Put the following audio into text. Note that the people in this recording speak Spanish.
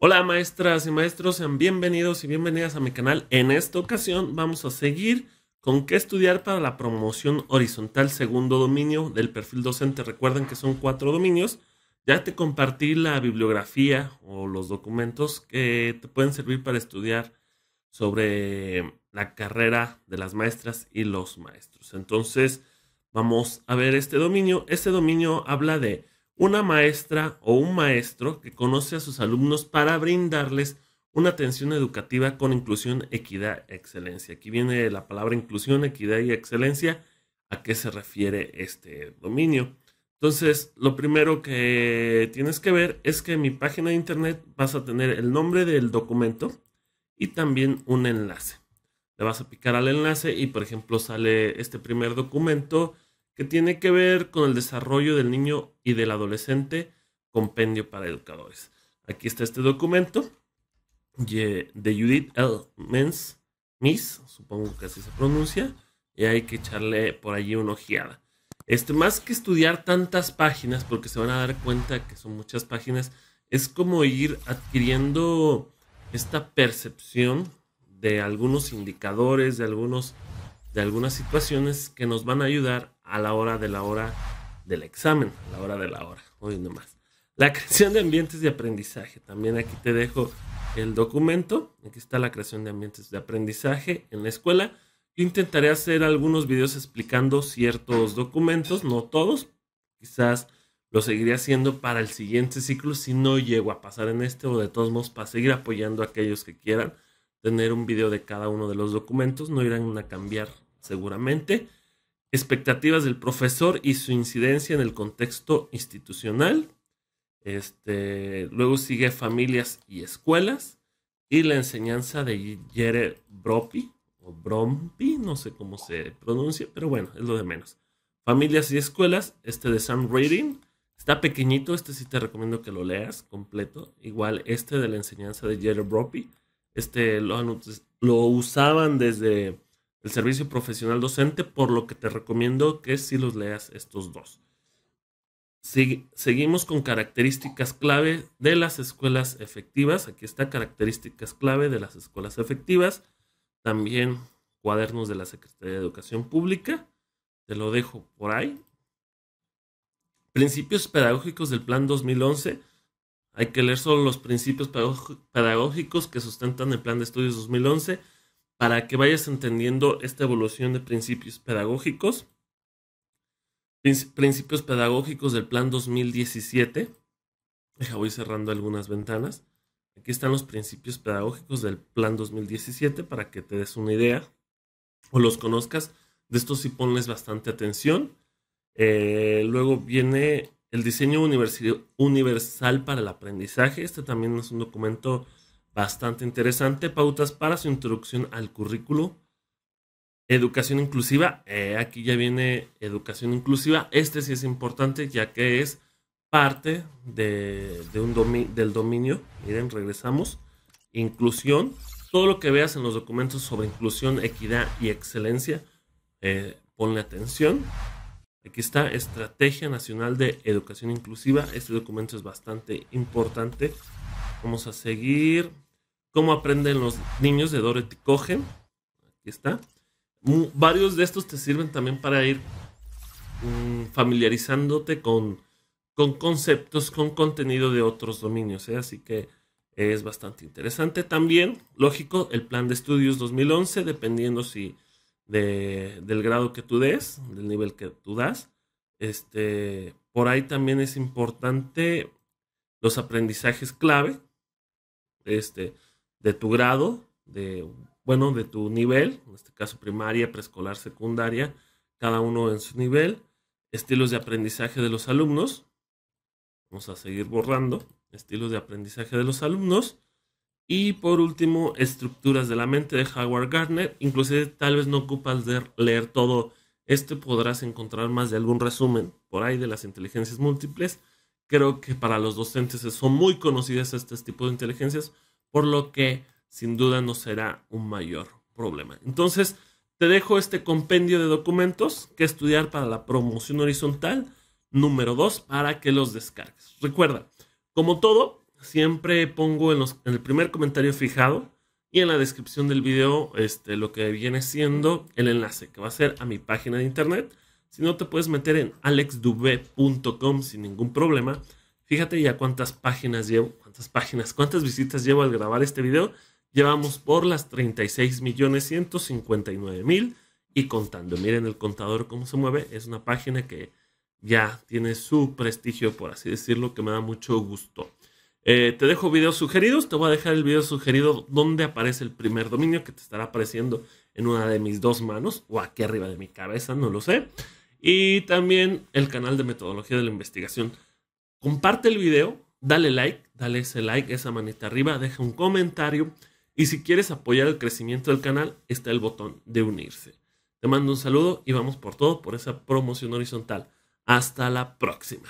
Hola maestras y maestros, sean bienvenidos y bienvenidas a mi canal. En esta ocasión vamos a seguir con qué estudiar para la promoción horizontal segundo dominio del perfil docente. Recuerden que son cuatro dominios. Ya te compartí la bibliografía o los documentos que te pueden servir para estudiar sobre la carrera de las maestras y los maestros. Entonces, vamos a ver este dominio. Este dominio habla de una maestra o un maestro que conoce a sus alumnos para brindarles una atención educativa con inclusión, equidad, excelencia. Aquí viene la palabra inclusión, equidad y excelencia. ¿A qué se refiere este dominio? Entonces, lo primero que tienes que ver es que en mi página de internet vas a tener el nombre del documento y también un enlace. Le vas a picar al enlace y, por ejemplo, sale este primer documento que tiene que ver con el desarrollo del niño y del adolescente, compendio para educadores. Aquí está este documento de Judith L. Mens, Miss, supongo que así se pronuncia, y hay que echarle por allí una ojeada. Este, más que estudiar tantas páginas, porque se van a dar cuenta que son muchas páginas, es como ir adquiriendo esta percepción de algunos indicadores, de, algunos, de algunas situaciones que nos van a ayudar a la hora de la hora del examen, a la hora de la hora, hoy nomás. La creación de ambientes de aprendizaje. También aquí te dejo el documento. Aquí está la creación de ambientes de aprendizaje en la escuela. Yo intentaré hacer algunos videos explicando ciertos documentos, no todos. Quizás lo seguiré haciendo para el siguiente ciclo si no llego a pasar en este o de todos modos para seguir apoyando a aquellos que quieran tener un video de cada uno de los documentos. No irán a cambiar seguramente expectativas del profesor y su incidencia en el contexto institucional. Este, luego sigue familias y escuelas y la enseñanza de Jere Bropi o Brompi, no sé cómo se pronuncia, pero bueno, es lo de menos. Familias y escuelas, este de Sam Reading, está pequeñito, este sí te recomiendo que lo leas completo. Igual este de la enseñanza de Jere Bropi, este lo usaban desde el servicio profesional docente, por lo que te recomiendo que si sí los leas estos dos. seguimos con características clave de las escuelas efectivas. Aquí está características clave de las escuelas efectivas. También cuadernos de la Secretaría de Educación Pública. Te lo dejo por ahí. Principios pedagógicos del Plan 2011. Hay que leer solo los principios pedagógicos que sustentan el Plan de Estudios 2011 para que vayas entendiendo esta evolución de principios pedagógicos, principios pedagógicos del plan 2017. Deja, voy cerrando algunas ventanas. Aquí están los principios pedagógicos del plan 2017 para que te des una idea o los conozcas. De esto sí ponles bastante atención. Eh, luego viene el diseño universal para el aprendizaje. Este también es un documento bastante interesante. Pautas para su introducción al currículo. Educación inclusiva. Eh, aquí ya viene educación inclusiva. Este sí es importante ya que es parte de, un del dominio. Miren, regresamos. Inclusión. Todo lo que veas en los documentos sobre inclusión, equidad y excelencia, eh, ponle atención. Aquí está Estrategia Nacional de Educación Inclusiva. Este documento es bastante importante Vamos a seguir. ¿Cómo aprenden los niños de Dorothy Cogen? Aquí está. varios de estos te sirven también para ir mm, familiarizándote con, con conceptos, con contenido de otros dominios. ¿eh? Así que es bastante interesante. También, lógico, el plan de estudios 2011, dependiendo si del grado que tú des, del nivel que tú das. Este, por ahí también es importante los aprendizajes clave, este, de tu grado, de, bueno, de tu nivel, en este caso primaria, preescolar, secundaria, cada uno en su nivel, estilos de aprendizaje de los alumnos, vamos a seguir borrando, estilos de aprendizaje de los alumnos, y por último, estructuras de la mente de Howard Gardner, inclusive tal vez no ocupas de leer todo esto, podrás encontrar más de algún resumen por ahí de las inteligencias múltiples, creo que para los docentes son muy conocidas este tipo de inteligencias, por lo que sin duda no será un mayor problema. Entonces, te dejo este compendio de documentos que estudiar para la promoción horizontal, número 2, para que los descargues. Recuerda, como todo, siempre pongo en, en, el primer comentario fijado y en la descripción del video este, lo que viene siendo el enlace, que va a ser a mi página de internet si no, te puedes meter en alexdub.com sin ningún problema. Fíjate ya cuántas páginas llevo, cuántas páginas, cuántas visitas llevo al grabar este video. Llevamos por las 36.159.000 y contando. Miren el contador cómo se mueve. Es una página que ya tiene su prestigio, por así decirlo, que me da mucho gusto. Eh, te dejo videos sugeridos. Te voy a dejar el video sugerido donde aparece el primer dominio que te estará apareciendo en una de mis dos manos o aquí arriba de mi cabeza, no lo sé y también el canal de metodología de la investigación. Comparte el video, dale like, dale ese like, esa manita arriba, deja un comentario y si quieres apoyar el crecimiento del canal está el botón de unirse. Te mando un saludo y vamos por todo por esa promoción horizontal. Hasta la próxima.